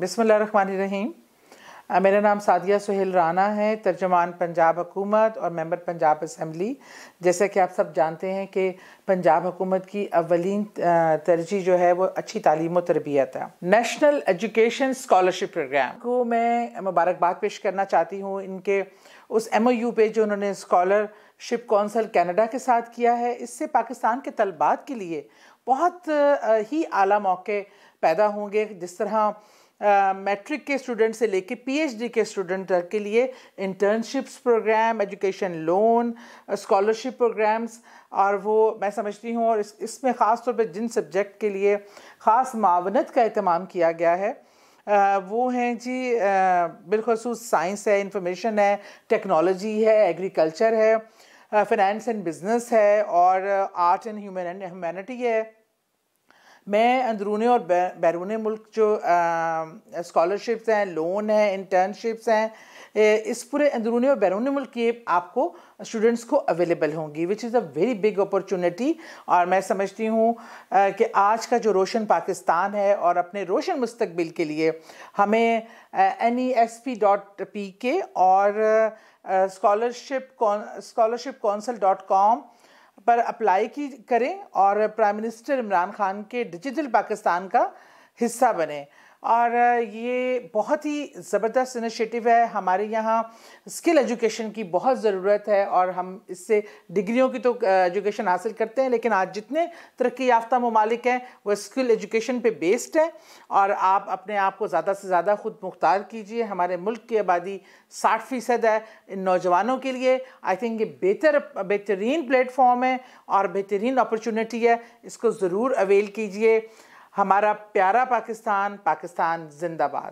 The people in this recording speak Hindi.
बिसमीम मेरा नाम सादिया सुहेल राना है तर्जमान पंजाब हुकूमत और मेंबर पंजाब असम्बली जैसा कि आप सब जानते हैं कि पंजाब हुकूमत की अवलिन तरजीह जो है वो अच्छी तालीम तरबियत है नेशनल एजुकेशन स्कॉलरशिप प्रोग्राम को मैं मुबारकबाद पेश करना चाहती हूँ इनके उस एम ओ यू पे जो उन्होंने स्कॉलरशिप कौंसल कैनेडा के साथ किया है इससे पाकिस्तान के तलबात के लिए बहुत ही आला मौके पैदा होंगे जिस तरह मैट्रिक के स्टूडेंट से लेके पीएचडी के स्टूडेंट तक के लिए internships program education loan scholarship programs और वो मैं समझती हूँ और इस इसमें ख़ास तौर पे जिन सब्जेक्ट के लिए ख़ास मावनत का अहतमाम किया गया है आ, वो हैं जी बिलखसूस साइंस है इंफॉर्मेशन है टेक्नोलॉजी है एग्रीकल्चर है फिनेंस एंड बिजनेस है और art and human and humanity है मैं अंदरूनी और बैरून मुल्क जो स्कॉलरशिप्स हैं लोन हैं इंटर्नशिप्स हैं इस पूरे अंदरूनी और बैरून मुल्क की आपको स्टूडेंट्स को अवेलेबल होंगी which is a very big opportunity और मैं समझती हूँ कि आज का जो रोशन पाकिस्तान है और अपने रोशन मुस्तबिल के लिए हमें N E S P dot P K और scholarship scholarship council dot com पर अप्लाई की करें और प्राइम मिनिस्टर इमरान खान के डिजिटल पाकिस्तान का हिस्सा बने और ये बहुत ही ज़बरदस्त इनिशिएटिव है हमारे यहाँ स्किल एजुकेशन की बहुत ज़रूरत है और हम इससे डिग्रियों की तो एजुकेशन हासिल करते हैं लेकिन आज जितने तरक्की याफ्ता ममालिक हैं वह स्किल एजुकेशन पे बेस्ड हैं और आप अपने आप को ज़्यादा से ज़्यादा ख़ुद मुख्तार कीजिए हमारे मुल्क की आबादी साठ फ़ीसद है इन नौजवानों के लिए आई थिंक ये बेहतर बेहतरीन प्लेटफॉर्म है और बेहतरीन अपॉर्चुनिटी है इसको ज़रूर अवेल कीजिए हमारा प्यारा पाकिस्तान पाकिस्तान जिंदाबाद